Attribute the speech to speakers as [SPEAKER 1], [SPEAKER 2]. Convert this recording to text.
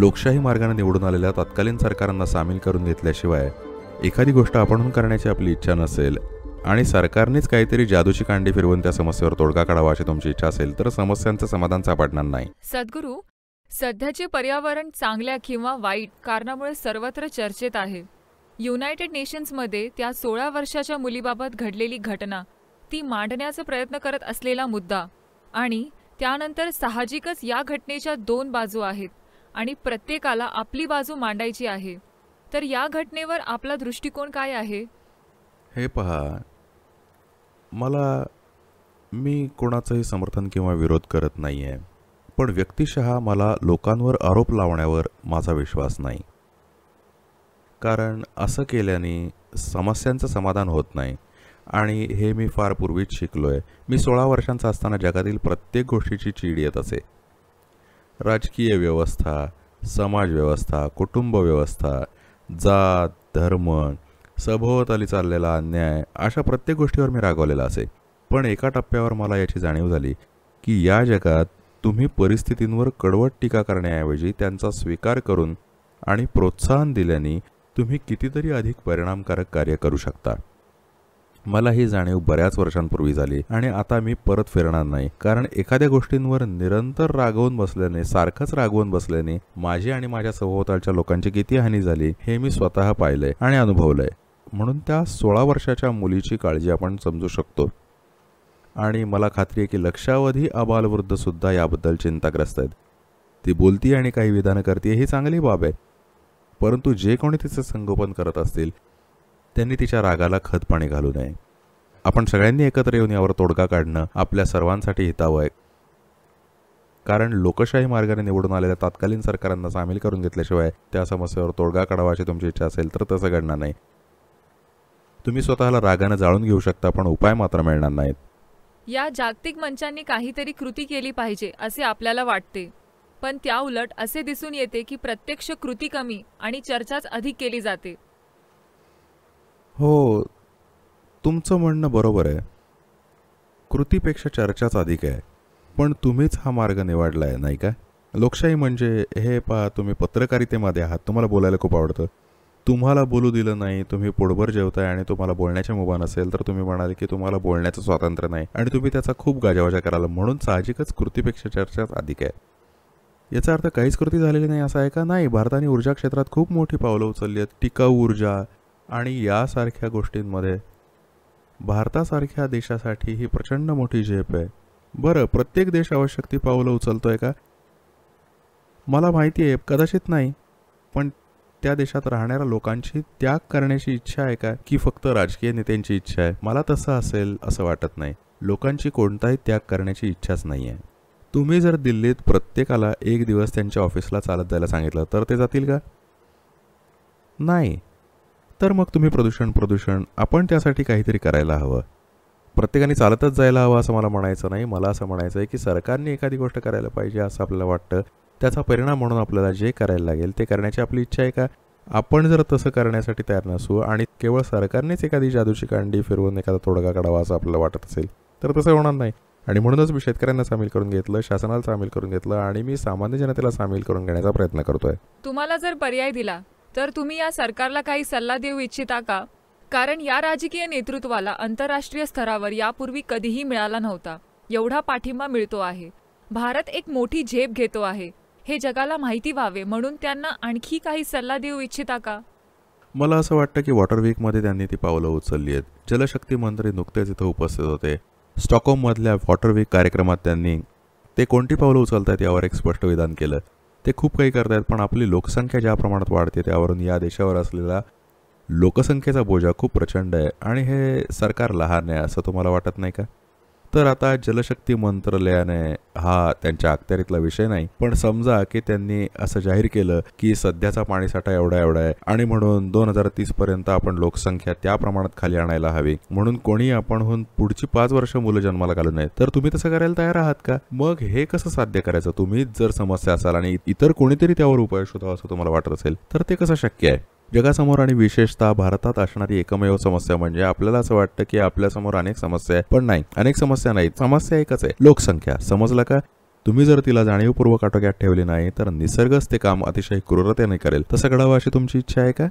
[SPEAKER 1] लोकशाही मार्गाने निवडून आलेल्या तत्कालीन सरकारांना सामील करून घेतल्याशिवाय एखादी गोष्ट आपणहून करण्याची आपली इच्छा नसेल आणि सरकारनेच काहीतरी जादूची कांडी फिरवून त्या समस्येवर तोडगा काढावा अशी तुमची इच्छा असेल तर समस्यांचं समाधान सापडणार नाही
[SPEAKER 2] सद्गुरू सध्याचे पर्यावरण चांगल्या किंवा वाईट कारणामुळे सर्वत्र चर्चेत आहे युनायटेड नेशन्समध्ये त्या सोळा वर्षाच्या मुलीबाबत घडलेली घटना ती मांडण्याचा प्रयत्न करत असलेला मुद्दा आणि त्यानंतर साहजिकच या घटनेच्या दोन बाजू आहेत आणि प्रत्येकाला आपली बाजू मांडायची आहे तर या घटनेवर आपला दृष्टिकोन काय आहे
[SPEAKER 1] हे पहा मला मी कोणाचंही समर्थन किंवा विरोध करत नाही आहे पण व्यक्तिशः मला लोकांवर आरोप लावण्यावर माझा विश्वास नाही कारण असं केल्याने समस्यांचं समाधान होत नाही आणि हे मी फार पूर्वीच शिकलो आहे मी सोळा वर्षांचा असताना जगातील प्रत्येक गोष्टीची चीड येत असे राजकीय व्यवस्था समाजव्यवस्था व्यवस्था जात धर्म सभोवताली चाललेला अन्याय अशा प्रत्येक गोष्टीवर मी रागवलेला असे पण एका टप्प्यावर मला याची जाणीव झाली की या जगात तुम्ही परिस्थितींवर कडवट टीका करण्याऐवजी त्यांचा स्वीकार करून आणि प्रोत्साहन दिल्याने तुम्ही कितीतरी अधिक परिणामकारक कार्य करू शकता मला ही जाणीव बऱ्याच वर्षांपूर्वी झाली आणि आता मी परत फिरणार नाही कारण एखाद्या गोष्टींवर निरंतर रागवून बसल्याने सारखंच रागवून बसल्याने माझी आणि माझ्या सभोवतालच्या लोकांची किती हानी झाली हे मी स्वतः पाहिलंय आणि अनुभवलंय म्हणून त्या सोळा वर्षाच्या मुलीची काळजी आपण समजू शकतो आणि मला खात्री आहे की लक्षावधी अबालवृद्ध सुद्धा याबद्दल चिंताग्रस्त आहेत ती बोलती आणि काही विधानं करते ही चांगली बाब आहे परंतु जे कोणी तिचं संगोपन करत असतील त्यांनी तिच्या रागाला खत पाणी घालू नये आपण सगळ्यांनी एकत्र येऊन यावर तोडगा काढणं आपल्या सर्वांसाठी हितावं आहे कारण लोकशाही मार्गाने निवडून आलेल्या तत्कालीन सरकारांना सामील करून घेतल्याशिवाय त्या समस्येवर तोडगा काढावा अशी तुमची इच्छा असेल तर तसं घडणार नाही तुम्ही स्वतःला रागानं जाळून घेऊ शकता पण उपाय मात्र मिळणार नाहीत
[SPEAKER 2] या जागतिक मंचांनी काहीतरी कृती केली पाहिजे असे आपल्याला वाटते पण त्या उलट असे दिसून येते की प्रत्यक्ष कृती कमी आणि चर्चाच अधिक केली जाते
[SPEAKER 1] हो तुमचं म्हणणं बरोबर आहे कृतीपेक्षा चर्चाच अधिक आहे पण तुम्हीच हा मार्ग निवडला आहे नाही का लोकशाही म्हणजे हे पहा तुम्ही पत्रकारितेमध्ये आहात तुम्हाला बोलायला खूप आवडतं तुम्हाला बोलू दिलं नाही तुम्ही पोटभर जेवताय आणि तुम्हाला बोलण्याच्या मुभा नसेल तर तुम्ही म्हणाले की तुम्हाला बोलण्याचं स्वातंत्र्य नाही आणि तुम्ही त्याचा खूप गाजावाजा कराल म्हणून साहजिकच कृतीपेक्षा चर्चाच अधिक आहे याचा अर्थ काहीच कृती झालेली नाही असं आहे का नाही भारताने ऊर्जा क्षेत्रात खूप मोठी पावलं उचलली आहेत टिकाऊ ऊर्जा आणि यासारख्या गोष्टींमध्ये भारतासारख्या देशासाठी ही प्रचंड मोठी झेप आहे बरं प्रत्येक देश आवश्यक ती पावलं उचलतो आहे का मला माहिती आहे कदाचित नाही पण त्या देशात राहणाऱ्या लोकांची त्याग करण्याची इच्छा आहे का की फक्त राजकीय नेत्यांची इच्छा आहे मला तसं असेल असं वाटत नाही लोकांची कोणताही त्याग करण्याची इच्छाच नाही आहे तुम्ही जर दिल्लीत प्रत्येकाला एक दिवस त्यांच्या ऑफिसला चालत जायला सांगितलं तर ते जातील का नाही तर मग तुम्ही प्रदूषण प्रदूषण आपण त्यासाठी काहीतरी करायला हवं प्रत्येकाने चालतच जायला हवं असं मला म्हणायचं नाही मला असं म्हणायचं आहे की सरकारने एखादी गोष्ट करायला पाहिजे असं आपल्याला वाटतं त्याचा परिणाम म्हणून आपल्याला जे करायला लागेल ते करण्याची आपली इच्छा आहे का आपण जर तसं करण्यासाठी तयार नसू आणि केवळ सरकारनेच एखादी जादूची कांडी फिरवून एखादा तोडगा काढावा असं आपल्याला वाटत असेल तर तसं होणार नाही आणि म्हणूनच मी शेतकऱ्यांना सामील करून घेतलं शासनाला सामील करून घेतलं आणि मी सामान्य जनतेला सामील करून घेण्याचा प्रयत्न
[SPEAKER 2] करतोय तुम्हाला जर पर्याय दिला तर तुम्ही या सरकारला काही सल्ला देऊ इच्छिता का कारण या राजकीय नेतृत्वाला आंतरराष्ट्रीय स्तरावर यापूर्वी कधीही मिळाला नव्हता एवढा पाठिंबा मिळतो आहे भारत एक मोठी झेप घेतो आहे हे जगाला माहिती व्हावे म्हणून त्यांना आणखी काही सल्ला देऊ इच्छिता का
[SPEAKER 1] मला असं वाटतं की वॉटर वीकमध्ये त्यांनी ती पावलं उचलली आहेत जलशक्ती मंत्री नुकतेच इथं उपस्थित होते स्टॉकहोममधल्या वॉटर वीक कार्यक्रमात त्यांनी ते कोणती पावलं उचलतात यावर एक स्पष्ट विधान केलं ते खूप काही करतायत पण आपली लोकसंख्या ज्या प्रमाणात वाढते त्यावरून या देशावर असलेला लोकसंख्येचा बोजा खूप प्रचंड आहे आणि हे सरकार लहान आहे असं तुम्हाला वाटत नाही का तर आता जलशक्ती मंत्रालयाने हा त्यांच्या अखत्यारीतला विषय नाही पण समजा की त्यांनी असं जाहीर केलं की सध्याचा पाणीसाठा एवढा एवढा आहे आणि म्हणून दोन हजार तीस पर्यंत आपण लोकसंख्या त्या प्रमाणात खाली आणायला हवी म्हणून कोणी आपणहून पुढची पाच वर्ष मुलं जन्माला घालू नयेत तर तुम्ही तसं करायला तयार आहात का मग हे कसं साध्य करायचं तुम्हीच जर समस्या असाल आणि इतर कोणीतरी त्यावर उपाय शोधावा असं तुम्हाला वाटत असेल तर ते कसं शक्य आहे जगासमोर आणि विशेषतः भारतात असणारी एकमेव समस्या म्हणजे आपल्याला असं वाटतं की आपल्यासमोर अनेक समस्या आहे पण नाही अनेक समस्या नाहीत समस्या एकच आहे लोकसंख्या समजलं का तुम्ही जर तिला जाणीवपूर्वक आटोक्यात ठेवली नाही तर निसर्गच ते काम अतिशय क्रूरतेने करेल तसं घडावं अशी तुमची इच्छा आहे का